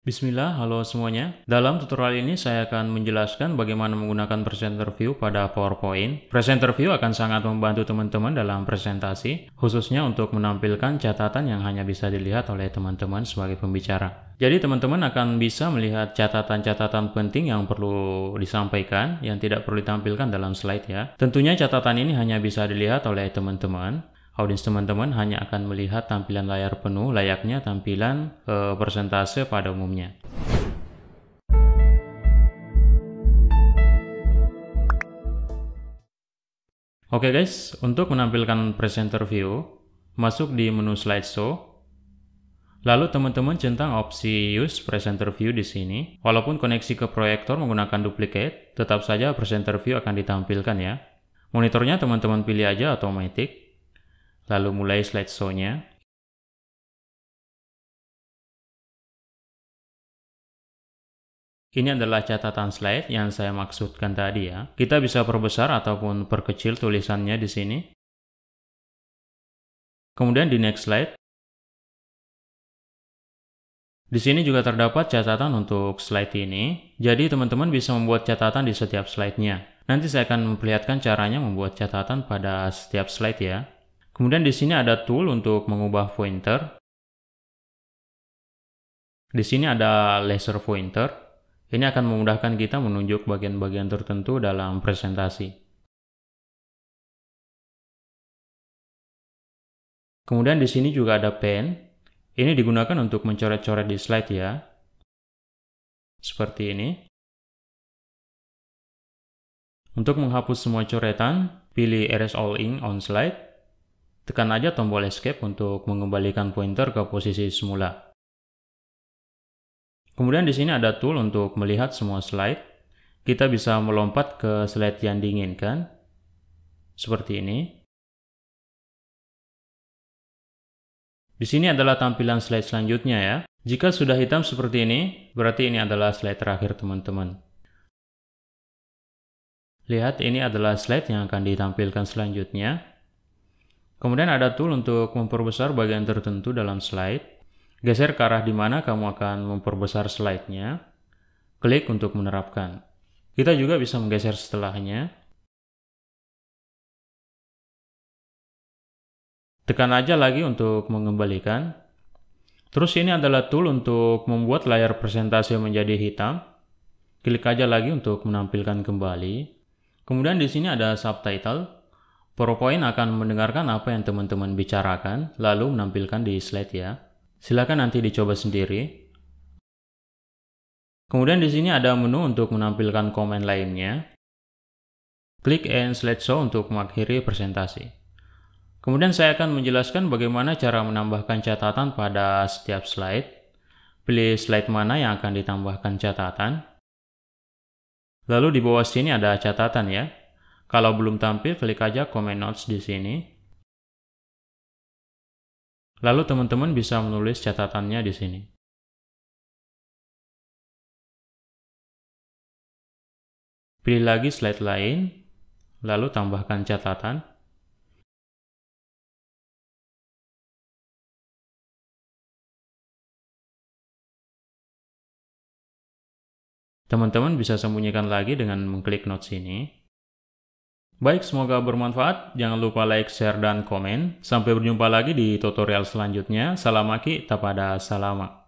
Bismillah, halo semuanya. Dalam tutorial ini saya akan menjelaskan bagaimana menggunakan presenter view pada PowerPoint. Presenter view akan sangat membantu teman-teman dalam presentasi, khususnya untuk menampilkan catatan yang hanya bisa dilihat oleh teman-teman sebagai pembicara. Jadi teman-teman akan bisa melihat catatan-catatan penting yang perlu disampaikan, yang tidak perlu ditampilkan dalam slide ya. Tentunya catatan ini hanya bisa dilihat oleh teman-teman. Audiens teman-teman hanya akan melihat tampilan layar penuh layaknya tampilan e, persentase pada umumnya. Oke okay guys, untuk menampilkan presenter view, masuk di menu slideshow, Lalu teman-teman centang opsi Use Presenter View di sini. Walaupun koneksi ke proyektor menggunakan duplicate, tetap saja Presenter View akan ditampilkan ya. Monitornya teman-teman pilih aja automatic lalu mulai slide show nya Ini adalah catatan slide yang saya maksudkan tadi ya. Kita bisa perbesar ataupun perkecil tulisannya di sini. Kemudian di next slide. Di sini juga terdapat catatan untuk slide ini. Jadi teman-teman bisa membuat catatan di setiap slide-nya. Nanti saya akan memperlihatkan caranya membuat catatan pada setiap slide ya. Kemudian di sini ada tool untuk mengubah pointer. Di sini ada laser pointer. Ini akan memudahkan kita menunjuk bagian-bagian tertentu dalam presentasi. Kemudian di sini juga ada pen. Ini digunakan untuk mencoret-coret di slide ya. Seperti ini. Untuk menghapus semua coretan, pilih Erase All Ink on Slide. Tekan aja tombol escape untuk mengembalikan pointer ke posisi semula. Kemudian di sini ada tool untuk melihat semua slide. Kita bisa melompat ke slide yang diinginkan. Seperti ini. Di sini adalah tampilan slide selanjutnya ya. Jika sudah hitam seperti ini, berarti ini adalah slide terakhir teman-teman. Lihat ini adalah slide yang akan ditampilkan selanjutnya. Kemudian ada tool untuk memperbesar bagian tertentu dalam slide. Geser ke arah di mana kamu akan memperbesar slide-nya. Klik untuk menerapkan. Kita juga bisa menggeser setelahnya. Tekan aja lagi untuk mengembalikan. Terus ini adalah tool untuk membuat layar presentasi menjadi hitam. Klik aja lagi untuk menampilkan kembali. Kemudian di sini ada subtitle. PowerPoint akan mendengarkan apa yang teman-teman bicarakan, lalu menampilkan di slide ya. Silakan nanti dicoba sendiri. Kemudian di sini ada menu untuk menampilkan komen lainnya. Klik End Slide Show untuk mengakhiri presentasi. Kemudian saya akan menjelaskan bagaimana cara menambahkan catatan pada setiap slide. Pilih slide mana yang akan ditambahkan catatan. Lalu di bawah sini ada catatan ya. Kalau belum tampil, klik aja comment notes di sini. Lalu teman-teman bisa menulis catatannya di sini. Pilih lagi slide lain, lalu tambahkan catatan. Teman-teman bisa sembunyikan lagi dengan mengklik notes ini. Baik, semoga bermanfaat. Jangan lupa like, share, dan komen. Sampai berjumpa lagi di tutorial selanjutnya. Salam aki, tak pada salamak.